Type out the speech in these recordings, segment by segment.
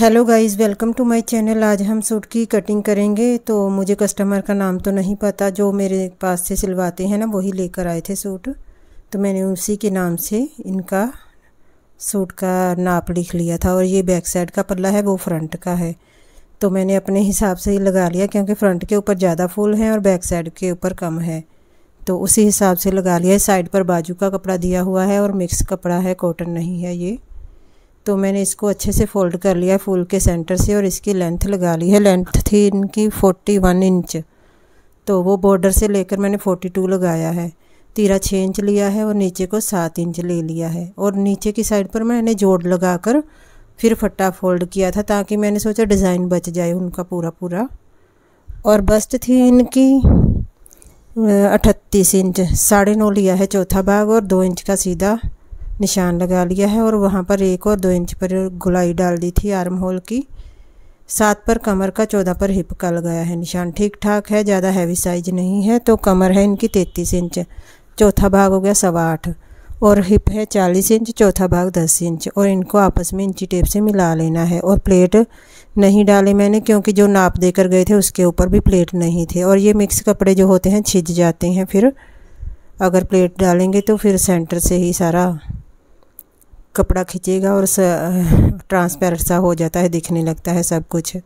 hello guys welcome to my channel आज हम suit की कटिंग करेंगे तो मुझे कस्टमर का नाम तो नहीं पता जो मेरे पास से सिलवाते हैं ना वही लेकर आए थे सूट तो मैंने उसी के नाम से इनका सूट का नाप लिख लिया था और ये बैक साइड का पल्ला है वो फ्रंट का है तो मैंने अपने हिसाब से ही लगा लिया क्योंकि फ्रंट के ऊपर ज़्यादा फूल हैं और बैक साइड के ऊपर कम है तो उसी हिसाब से लगा लिया साइड पर बाजू का कपड़ा दिया हुआ है और मिक्स कपड़ा है कॉटन नहीं है ये तो मैंने इसको अच्छे से फोल्ड कर लिया फूल के सेंटर से और इसकी लेंथ लगा ली है लेंथ थी इनकी फोर्टी वन इंच तो वो बॉर्डर से लेकर मैंने फोर्टी टू लगाया है तीरा छः इंच लिया है और नीचे को सात इंच ले लिया है और नीचे की साइड पर मैंने जोड़ लगा कर फिर फट्टा फोल्ड किया था ताकि मैंने सोचा डिज़ाइन बच जाए उनका पूरा पूरा और बस्ट थी इनकी अठतीस इंच साढ़े नौ लिया है चौथा भाग और दो इंच का सीधा निशान लगा लिया है और वहाँ पर एक और दो इंच पर गुलाई डाल दी थी आर्म होल की सात पर कमर का चौदह पर हिप का लगाया है निशान ठीक ठाक है ज़्यादा हैवी साइज नहीं है तो कमर है इनकी तैंतीस इंच चौथा भाग हो गया सवा आठ और हिप है चालीस इंच चौथा भाग दस इंच और इनको आपस में इंची टेप से मिला लेना है और प्लेट नहीं डाले मैंने क्योंकि जो नाप देकर गए थे उसके ऊपर भी प्लेट नहीं थे और ये मिक्स कपड़े जो होते हैं छिज जाते हैं फिर अगर प्लेट डालेंगे तो फिर सेंटर से ही सारा कपड़ा खींचेगा और ट्रांसपेरेंट सा हो जाता है दिखने लगता है सब कुछ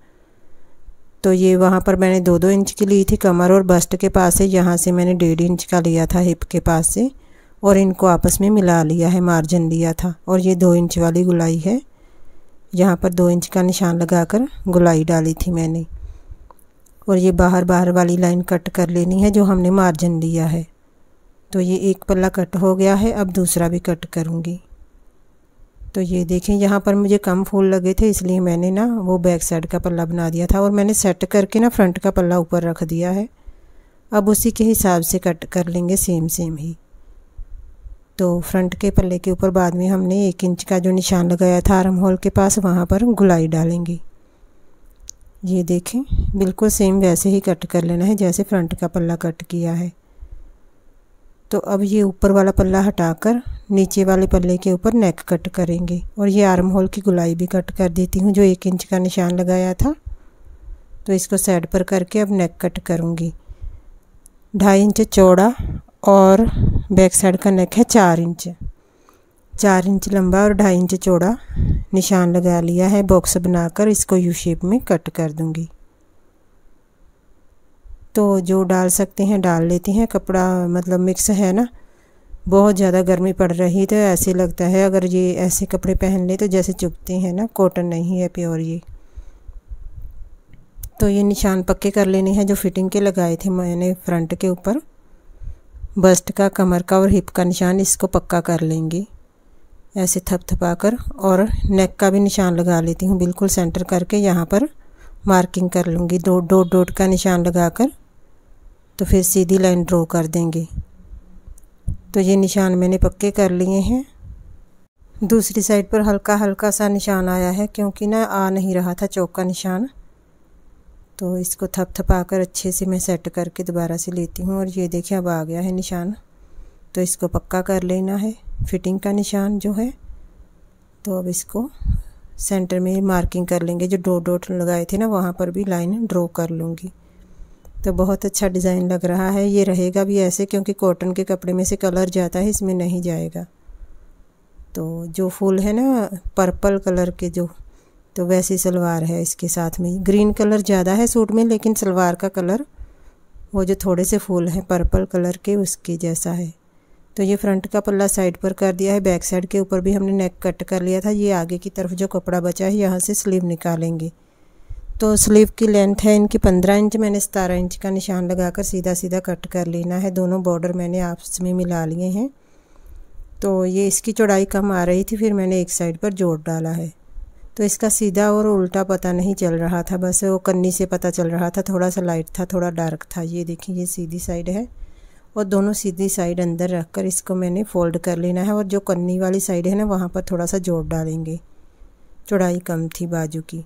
तो ये वहाँ पर मैंने दो दो इंच की ली थी कमर और बस्ट के पास से यहाँ से मैंने डेढ़ इंच का लिया था हिप के पास से और इनको आपस में मिला लिया है मार्जिन लिया था और ये दो इंच वाली गुलाई है यहाँ पर दो इंच का निशान लगाकर गुलाई डाली थी मैंने और ये बाहर बाहर वाली लाइन कट कर लेनी है जो हमने मार्जिन लिया है तो ये एक पल्ला कट हो गया है अब दूसरा भी कट करूँगी तो ये देखें यहाँ पर मुझे कम फूल लगे थे इसलिए मैंने ना वो बैक साइड का पल्ला बना दिया था और मैंने सेट करके ना फ्रंट का पल्ला ऊपर रख दिया है अब उसी के हिसाब से कट कर लेंगे सेम सेम ही तो फ्रंट के पल्ले के ऊपर बाद में हमने एक इंच का जो निशान लगाया था आर्म होल के पास वहाँ पर गुलाई डालेंगे ये देखें बिल्कुल सेम वैसे ही कट कर लेना है जैसे फ्रंट का पल्ला कट किया है तो अब ये ऊपर वाला पल्ला हटाकर नीचे वाले पल्ले के ऊपर नेक कट करेंगे और ये आर्म होल की गुलाई भी कट कर देती हूँ जो एक इंच का निशान लगाया था तो इसको साइड पर करके अब नेक कट करूँगी ढाई इंच चौड़ा और बैक साइड का नेक है चार इंच चार इंच लंबा और ढाई इंच चौड़ा निशान लगा लिया है बॉक्स बनाकर इसको यू शेप में कट कर दूँगी तो जो डाल सकते हैं डाल लेते हैं कपड़ा मतलब मिक्स है ना बहुत ज़्यादा गर्मी पड़ रही तो ऐसे लगता है अगर ये ऐसे कपड़े पहन लें तो जैसे चुभते हैं ना कॉटन नहीं है प्योर ये तो ये निशान पक्के कर लेने हैं जो फिटिंग के लगाए थे मैंने फ्रंट के ऊपर बस्ट का कमर का और हिप का निशान इसको पक्का कर लेंगे ऐसे थपथपा कर और नेक का भी निशान लगा लेती हूँ बिल्कुल सेंटर करके यहाँ पर मार्किंग कर लूँगी दो डोट डोट का निशान लगा कर तो फिर सीधी लाइन ड्रॉ कर देंगे तो ये निशान मैंने पक्के कर लिए हैं दूसरी साइड पर हल्का हल्का सा निशान आया है क्योंकि ना आ नहीं रहा था चौक का निशान तो इसको थप थपा कर अच्छे से मैं सेट करके दोबारा से लेती हूँ और ये देखें अब आ गया है निशान तो इसको पक्का कर लेना है फिटिंग का निशान जो है तो अब इसको सेंटर में मार्किंग कर लेंगे जो डॉट डॉट लगाए थे ना वहाँ पर भी लाइन ड्रॉ कर लूँगी तो बहुत अच्छा डिज़ाइन लग रहा है ये रहेगा भी ऐसे क्योंकि कॉटन के कपड़े में से कलर जाता है इसमें नहीं जाएगा तो जो फूल है ना पर्पल कलर के जो तो वैसी सलवार है इसके साथ में ग्रीन कलर ज़्यादा है सूट में लेकिन सलवार का कलर वो जो थोड़े से फूल हैं पर्पल कलर के उसके जैसा है तो ये फ्रंट का पल्ला साइड पर कर दिया है बैक साइड के ऊपर भी हमने नेक कट कर लिया था ये आगे की तरफ जो कपड़ा बचा है यहाँ से स्लीव निकालेंगे तो स्लीव की लेंथ है इनकी पंद्रह इंच मैंने सतारह इंच का निशान लगाकर सीधा सीधा कट कर लेना है दोनों बॉर्डर मैंने आपस में मिला लिए हैं तो ये इसकी चौड़ाई कम आ रही थी फिर मैंने एक साइड पर जोड़ डाला है तो इसका सीधा और उल्टा पता नहीं चल रहा था बस वो कन्नी से पता चल रहा था थोड़ा सा लाइट था थोड़ा डार्क था ये देखिए ये सीधी साइड है और दोनों सीधी साइड अंदर रख कर इसको मैंने फोल्ड कर लेना है और जो कन्नी वाली साइड है ना वहाँ पर थोड़ा सा जोड़ डालेंगे चौड़ाई कम थी बाजू की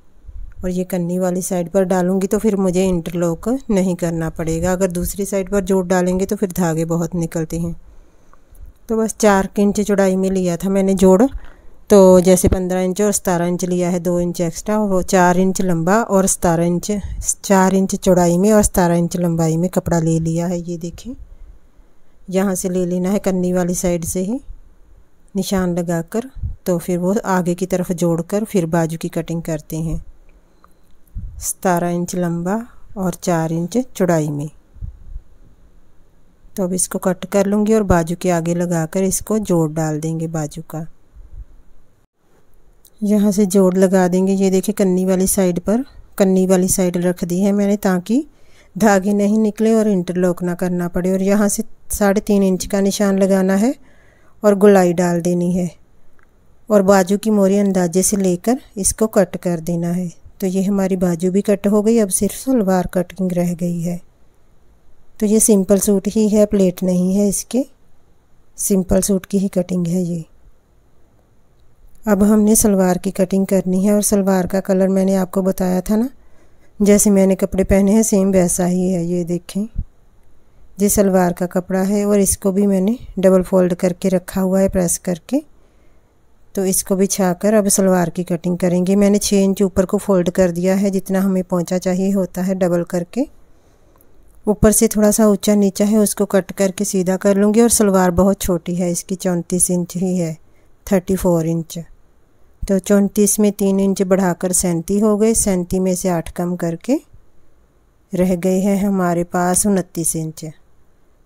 और ये कन्नी वाली साइड पर डालूंगी तो फिर मुझे इंटरलॉक नहीं करना पड़ेगा अगर दूसरी साइड पर जोड़ डालेंगे तो फिर धागे बहुत निकलते हैं तो बस चार इंच चौड़ाई में लिया था मैंने जोड़ तो जैसे पंद्रह इंच और सतारह इंच लिया है दो इंच एक्स्ट्रा और चार इंच लंबा और सतारह इंच चार इंच चौड़ाई में और सतारह इंच लंबाई में कपड़ा ले लिया है ये देखें यहाँ से ले लेना है कन्नी वाली साइड से ही निशान लगाकर तो फिर वो आगे की तरफ जोड़कर फिर बाजू की कटिंग करते हैं सतारह इंच लंबा और चार इंच चौड़ाई में तो अब इसको कट कर लूँगी और बाजू के आगे लगाकर इसको जोड़ डाल देंगे बाजू का यहाँ से जोड़ लगा देंगे ये देखिए कन्नी वाली साइड पर कन्नी वाली साइड रख दी है मैंने ताकि धागे नहीं निकले और इंटरलॉक ना करना पड़े और यहाँ से साढ़े तीन इंच का निशान लगाना है और गुलाई डाल देनी है और बाजू की मोरी अंदाजे से लेकर इसको कट कर देना है तो ये हमारी बाजू भी कट हो गई अब सिर्फ सलवार कटिंग रह गई है तो ये सिंपल सूट ही है प्लेट नहीं है इसके सिंपल सूट की ही कटिंग है ये अब हमने सलवार की कटिंग करनी है और सलवार का कलर मैंने आपको बताया था ना जैसे मैंने कपड़े पहने हैं सेम वैसा ही है ये देखें ये सलवार का कपड़ा है और इसको भी मैंने डबल फोल्ड करके रखा हुआ है प्रेस करके तो इसको बिछा कर अब सलवार की कटिंग करेंगे मैंने छः इंच ऊपर को फोल्ड कर दिया है जितना हमें पहुँचा चाहिए होता है डबल करके ऊपर से थोड़ा सा ऊंचा नीचा है उसको कट करके सीधा कर लूँगी और सलवार बहुत छोटी है इसकी चौंतीस इंच ही है थर्टी फोर इंच तो चौंतीस में तीन इंच बढ़ाकर सैंती हो गए सैंती में से आठ कम करके रह गए हैं हमारे पास उनतीस इंच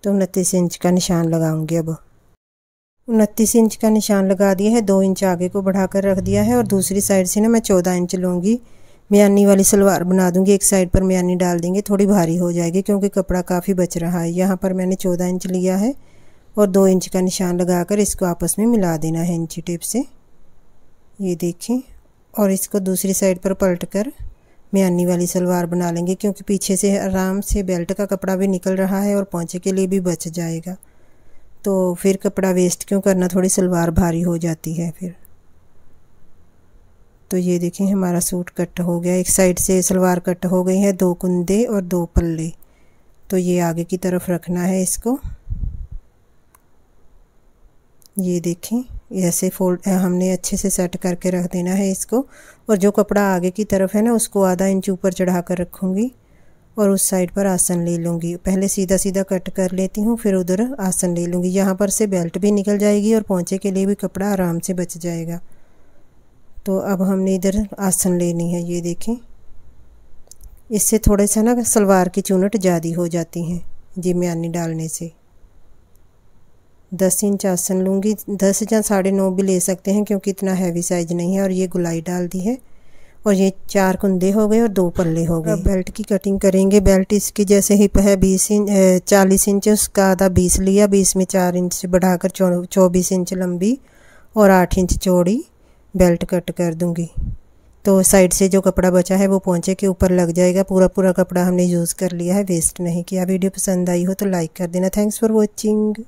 तो उनतीस इंच का निशान लगाऊँगी अब उनतीस इंच का निशान लगा दिया है दो इंच आगे को बढ़ा कर रख दिया है और दूसरी साइड से ना मैं चौदह इंच लूँगी मियानी वाली सलवार बना दूंगी एक साइड पर मियानी डाल देंगे थोड़ी भारी हो जाएगी क्योंकि कपड़ा काफ़ी बच रहा है यहाँ पर मैंने चौदह इंच लिया है और दो इंच का निशान कर इसको आपस में मिला देना है इंची टेप से ये देखें और इसको दूसरी साइड पर पलट कर मियानी वाली सलवार बना लेंगे क्योंकि पीछे से आराम से बेल्ट का कपड़ा भी निकल रहा है और पहुँचे के लिए भी बच जाएगा तो फिर कपड़ा वेस्ट क्यों करना थोड़ी सलवार भारी हो जाती है फिर तो ये देखें हमारा सूट कट हो गया एक साइड से सलवार कट हो गई है दो कुंदे और दो पल्ले तो ये आगे की तरफ रखना है इसको ये देखें ऐसे फोल्ड हमने अच्छे से सेट करके रख देना है इसको और जो कपड़ा आगे की तरफ है ना उसको आधा इंच ऊपर चढ़ा कर रखूँगी और उस साइड पर आसन ले लूँगी पहले सीधा सीधा कट कर लेती हूँ फिर उधर आसन ले लूँगी यहाँ पर से बेल्ट भी निकल जाएगी और पहुँचे के लिए भी कपड़ा आराम से बच जाएगा तो अब हमने इधर आसन लेनी है ये देखें इससे थोड़े सा ना सलवार की चूनट ज़्यादा हो जाती हैं जिम्यानी डालने से दस इंच आसन लूँगी दस या साढ़े नौ भी ले सकते हैं क्योंकि इतना हैवी साइज नहीं है और ये गुलाई डाल दी है और ये चार कुंदे हो गए और दो पल्ले हो गए बेल्ट की कटिंग करेंगे बेल्ट इसकी जैसे हिप है बीस इंच चालीस इंच उसका आधा बीस लिया बीस में चार इंच बढ़ाकर चौबीस इंच लंबी और आठ इंच चौड़ी बेल्ट कट कर दूंगी तो साइड से जो कपड़ा बचा है वो पहुँचे के ऊपर लग जाएगा पूरा पूरा कपड़ा हमने यूज़ कर लिया है वेस्ट नहीं किया वीडियो पसंद आई हो तो लाइक कर देना थैंक्स फॉर वॉचिंग